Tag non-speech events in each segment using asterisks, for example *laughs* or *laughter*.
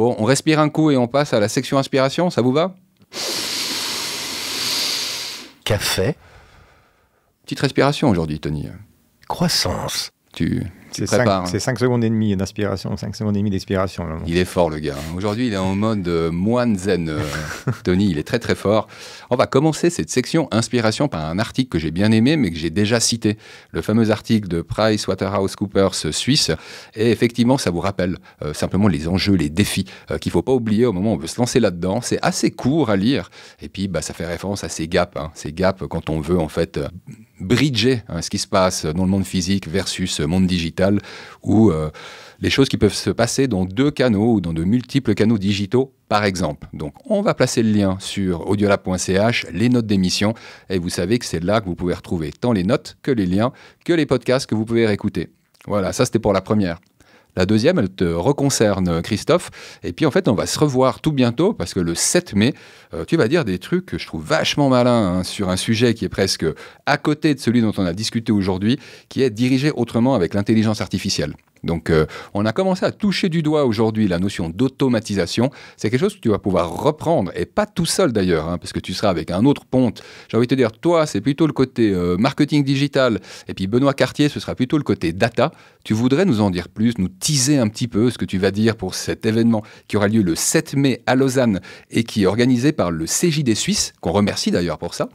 Bon, on respire un coup et on passe à la section inspiration, ça vous va Café. Petite respiration aujourd'hui, Tony. Croissance. Tu c'est 5, hein. secondes et demie d'inspiration, 5 secondes et demie d'expiration. Il est fort, le gars. Hein. Aujourd'hui, il est en mode euh, moine zen. Euh, *laughs* Tony, il est très très fort. On va commencer cette section inspiration par un article que j'ai bien aimé, mais que j'ai déjà cité. Le fameux article de PricewaterhouseCoopers euh, suisse. Et effectivement, ça vous rappelle simplement les enjeux, les défis qu'il ne faut pas oublier au moment où on veut se lancer là-dedans. C'est assez court à lire. Et puis, bah, ça fait référence à ces gaps. Hein. Ces gaps quand on veut, en fait bridger hein, ce qui se passe dans le monde physique versus monde digital, ou euh, les choses qui peuvent se passer dans deux canaux ou dans de multiples canaux digitaux, par exemple. Donc, on va placer le lien sur audiolab.ch, les notes d'émission, et vous savez que c'est là que vous pouvez retrouver tant les notes que les liens, que les podcasts que vous pouvez réécouter. Voilà, ça c'était pour la première. La deuxième, elle te reconcerne, Christophe. Et puis, en fait, on va se revoir tout bientôt parce que le 7 mai, euh, tu vas dire des trucs que je trouve vachement malins hein, sur un sujet qui est presque à côté de celui dont on a discuté aujourd'hui, qui est dirigé autrement avec l'intelligence artificielle. Donc, euh, on a commencé à toucher du doigt aujourd'hui la notion d'automatisation. C'est quelque chose que tu vas pouvoir reprendre, et pas tout seul d'ailleurs, hein, parce que tu seras avec un autre ponte. J'ai envie de te dire, toi, c'est plutôt le côté euh, marketing digital, et puis Benoît Cartier, ce sera plutôt le côté data. Tu voudrais nous en dire plus, nous teaser un petit peu ce que tu vas dire pour cet événement qui aura lieu le 7 mai à Lausanne et qui est organisé par le des Suisse, qu'on remercie d'ailleurs pour ça.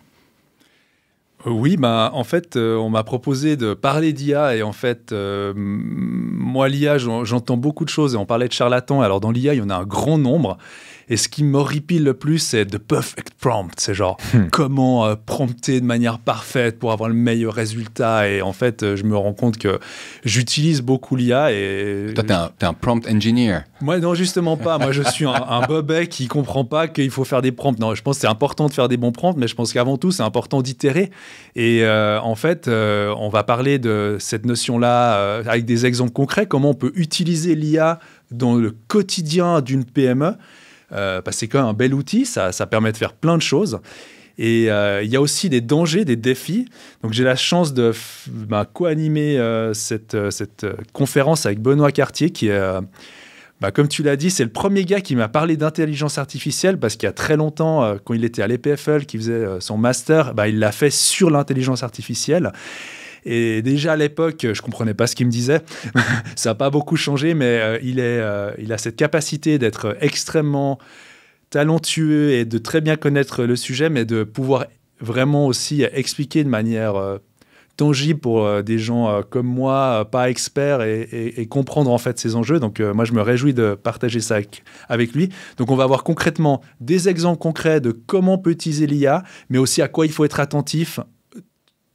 Euh, oui, bah, en fait, euh, on m'a proposé de parler d'IA et en fait, euh, moi, l'IA, j'entends beaucoup de choses et on parlait de charlatans. Alors, dans l'IA, il y en a un grand nombre. Et ce qui m'horripile le plus, c'est The Perfect Prompt. C'est genre hmm. comment euh, prompter de manière parfaite pour avoir le meilleur résultat. Et en fait, euh, je me rends compte que j'utilise beaucoup l'IA. Et... Toi, t'es un, prompt engineer. Moi, non, justement pas. Moi, je suis un, bobet qui comprend pas qu'il faut faire des prompts. Non, je pense que c'est important de faire des bons prompts, mais je pense qu'avant tout, c'est important d'itérer. Et euh, en fait, on va parler de cette notion-là avec des exemples concrets, comment on peut utiliser l'IA dans le quotidien d'une PME. Euh, c'est quand même un bel outil, ça, permet de faire plein de choses. Et euh, il y a aussi des dangers, des défis. Donc j'ai la chance de bah, co-animer euh, cette, conférence avec Benoît Cartier, qui est, bah, comme tu l'as dit, c'est le premier gars qui m'a parlé d'intelligence artificielle, parce qu'il y a très longtemps, quand il était à l'EPFL, qui faisait son master, bah, il l'a fait sur l'intelligence artificielle. Et déjà à l'époque, je ne comprenais pas ce qu'il me disait. *laughs* ça n'a pas beaucoup changé, mais euh, euh, il, a cette capacité d'être extrêmement talentueux et de très bien connaître le sujet, mais de pouvoir vraiment aussi expliquer de manière euh, tangible pour des gens comme moi, pas experts, et, comprendre en fait ces enjeux. Donc moi, je me réjouis de partager ça avec, lui. Donc on va avoir concrètement des exemples concrets de comment on peut utiliser l'IA, mais aussi à quoi il faut être attentif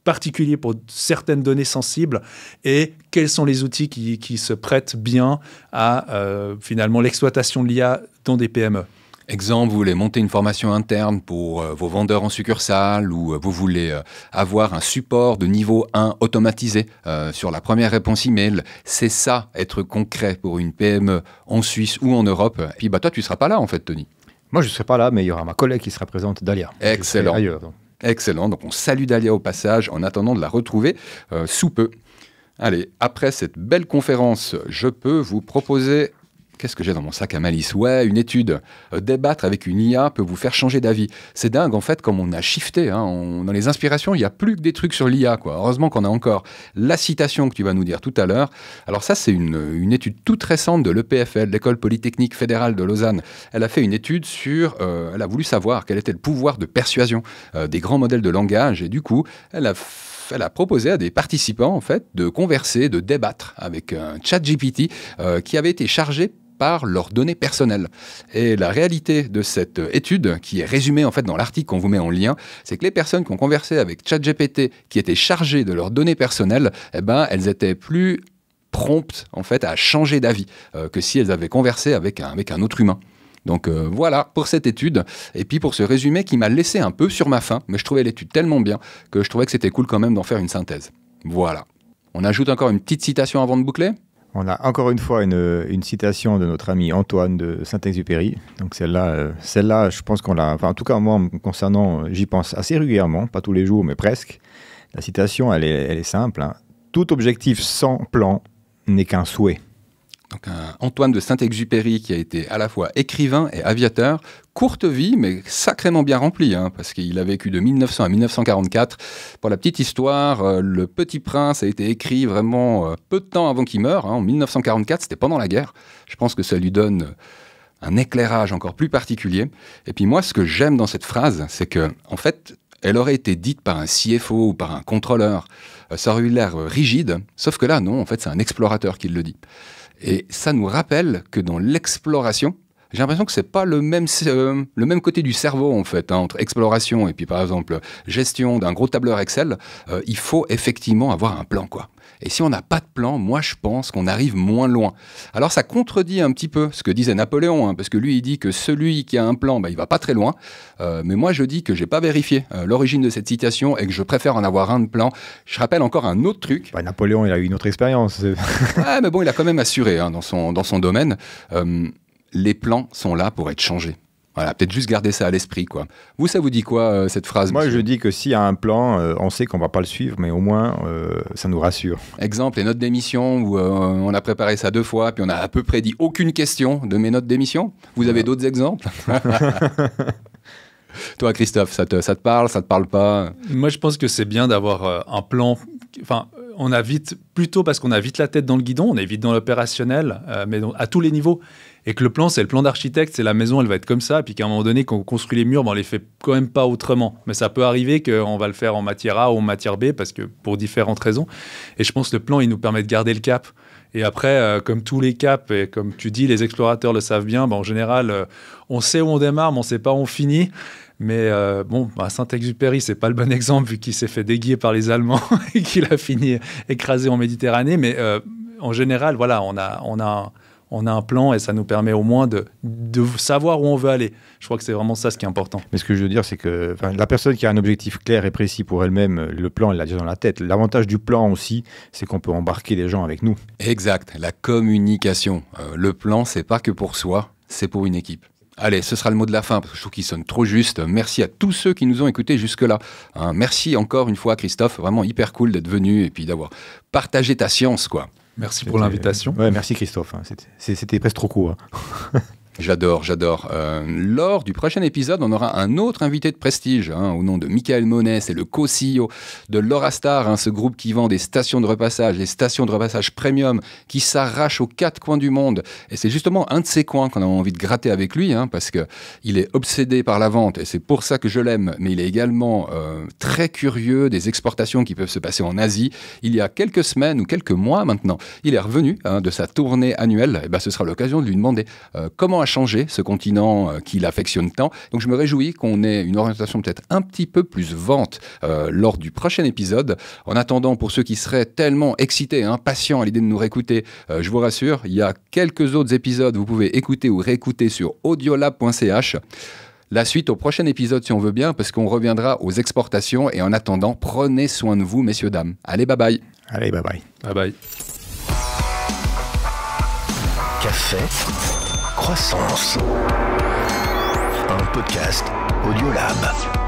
particulier pour certaines données sensibles et quels sont les outils qui, qui se prêtent bien à euh, finalement l'exploitation de l'IA dans des PME. Exemple, vous voulez monter une formation interne pour euh, vos vendeurs en succursale ou euh, vous voulez avoir un support de niveau 1 automatisé sur la première réponse email. C'est ça, être concret pour une PME en Suisse ou en Europe. Et puis bah, toi, tu ne seras pas là en fait, Tony. Moi, je ne serai pas là, mais il y aura ma collègue qui sera présente, Dalia. Excellent. Excellent, donc on salue Dalia au passage en attendant de la retrouver euh, sous peu. Allez, après cette belle conférence, je peux vous proposer Qu'est-ce que j'ai dans mon sac à malice Ouais, une étude. Euh, débattre avec une IA peut vous faire changer d'avis. C'est dingue, en fait, comme on a shifté. Hein. dans les inspirations, il n'y a plus que des trucs sur l'IA. Quoi. Heureusement qu'on a encore la citation que tu vas nous dire tout à l'heure. Alors ça, c'est une, étude toute récente de l'EPFL, l'École Polytechnique Fédérale de Lausanne. Elle a fait une étude sur... Euh, elle a voulu savoir quel était le pouvoir de persuasion euh, des grands modèles de langage. Et du coup, elle a proposé à des participants en fait de converser, de débattre avec un chat GPT qui avait été chargé par leurs données personnelles. Et la réalité de cette étude, qui est résumée en fait dans l'article qu'on vous met en lien, c'est que les personnes qui ont conversé avec ChatGPT, qui étaient chargées de leurs données personnelles, eh ben, elles étaient plus promptes en fait à changer d'avis euh, que si elles avaient conversé avec un, autre humain. Donc euh, voilà pour cette étude et puis pour ce résumé qui m'a laissé un peu sur ma faim, mais je trouvais l'étude tellement bien que je trouvais que c'était cool quand même d'en faire une synthèse. Voilà. On ajoute encore une petite citation avant de boucler on a encore une fois une, citation de notre ami Antoine de Saint-Exupéry. Donc celle-là, euh, celle-là, je pense qu'on l'a. Enfin, en tout cas, moi, concernant, euh, j'y pense assez régulièrement, pas tous les jours, mais presque. La citation, elle est, simple. Hein. Tout objectif sans plan n'est qu'un souhait donc Antoine de Saint-Exupéry qui a été à la fois écrivain et aviateur, courte vie mais sacrément bien remplie, hein, parce qu'il a vécu de 1900 à 1944. Pour la petite histoire, euh, Le Petit Prince a été écrit vraiment euh, peu de temps avant qu'il meure, hein, en 1944, c'était pendant la guerre. Je pense que ça lui donne euh, un éclairage encore plus particulier. Et puis moi, ce que j'aime dans cette phrase, c'est que, en fait, elle aurait été dite par un CFO ou par un contrôleur. Ça aurait eu l'air rigide, sauf que là, non, en fait, c'est un explorateur qui le dit. Et ça nous rappelle que dans l'exploration, j'ai l'impression que c'est pas le même, euh, le même côté du cerveau en fait, hein, entre exploration et puis par exemple gestion d'un gros tableur Excel. Euh, il faut effectivement avoir un plan quoi. Et si on n'a pas de plan, moi je pense qu'on arrive moins loin. Alors ça contredit un petit peu ce que disait Napoléon, hein, parce que lui il dit que celui qui a un plan, bah, il va pas très loin. Euh, mais moi je dis que j'ai pas vérifié l'origine de cette citation et que je préfère en avoir un de plan. Je rappelle encore un autre truc. Bah, Napoléon, il a eu une autre expérience. Ah, mais bon, il a quand même assuré hein, dans, son, dans son domaine les plans sont là pour être changés. Voilà, peut-être juste garder ça à l'esprit, quoi. Vous, ça vous dit quoi, euh, cette phrase Moi, je dis que s'il y a un plan, euh, on sait qu'on va pas le suivre, mais au moins, euh, ça nous rassure. Exemple, les notes d'émission, où on a préparé ça deux fois, puis on a à peu près dit aucune question de mes notes d'émission. Vous avez d'autres exemples *laughs* *laughs* Toi, Christophe, ça te, te parle, ça te parle pas Moi, je pense que c'est bien d'avoir un plan, enfin, on a vite, plutôt parce qu'on a vite la tête dans le guidon, on est vite dans l'opérationnel, euh, mais à tous les niveaux. Et que le plan, c'est le plan d'architecte, c'est la maison, elle va être comme ça. Et puis qu'à un moment donné, quand on construit les murs, ben, on les fait quand même pas autrement. Mais ça peut arriver qu'on va le faire en matière A ou en matière B, parce que pour différentes raisons. Et je pense que le plan, il nous permet de garder le cap. Et après, euh, comme tous les caps, et comme tu dis, les explorateurs le savent bien, ben, en général, euh, on sait où on démarre, mais on ne sait pas où on finit. Mais euh, bon, bah, Saint-Exupéry, c'est pas le bon exemple vu qu'il s'est fait déguiller par les Allemands *laughs* et qu'il a fini écrasé en Méditerranée. Mais euh, en général, voilà, on a, un plan et ça nous permet au moins de, de savoir où on veut aller. Je crois que c'est vraiment ça ce qui est important. Mais ce que je veux dire, c'est que la personne qui a un objectif clair et précis pour elle-même, le plan, elle l'a déjà dans la tête. L'avantage du plan aussi, c'est qu'on peut embarquer des gens avec nous. Exact, la communication. Euh, le plan, c'est pas que pour soi, c'est pour une équipe. Allez, ce sera le mot de la fin, parce que je trouve qu'il sonne trop juste. Merci à tous ceux qui nous ont écoutés jusque-là. Hein. merci encore une fois, Christophe. Vraiment hyper cool d'être venu et puis d'avoir partagé ta science, quoi. Merci pour l'invitation. Ouais, merci, Christophe. Hein. C'était presque trop court. Hein. *laughs* J'adore, j'adore. Euh, lors du prochain épisode, on aura un autre invité de prestige, hein, au nom de Michael Monet, c'est le co-CEO de Lorastar, hein, ce groupe qui vend des stations de repassage, des stations de repassage premium, qui s'arrache aux quatre coins du monde. Et c'est justement un de ces coins qu'on a envie de gratter avec lui, hein, parce que il est obsédé par la vente, et c'est pour ça que je l'aime, mais il est également euh, très curieux des exportations qui peuvent se passer en Asie. Il y a quelques semaines ou quelques mois maintenant, il est revenu hein, de sa tournée annuelle, et eh ben, ce sera l'occasion de lui demander euh, comment a changé, ce continent euh, qu'il affectionne tant. Donc je me réjouis qu'on ait une orientation peut-être un petit peu plus vente euh, lors du prochain épisode. En attendant, pour ceux qui seraient tellement excités, impatients hein, à l'idée de nous réécouter, euh, je vous rassure, il y a quelques autres épisodes, vous pouvez écouter ou réécouter sur audiolab.ch la suite au prochain épisode si on veut bien, parce qu'on reviendra aux exportations. Et en attendant, prenez soin de vous, messieurs, dames. Allez, bye bye. Allez, bye bye. Bye bye. Café croissance. Un podcast Audiolab.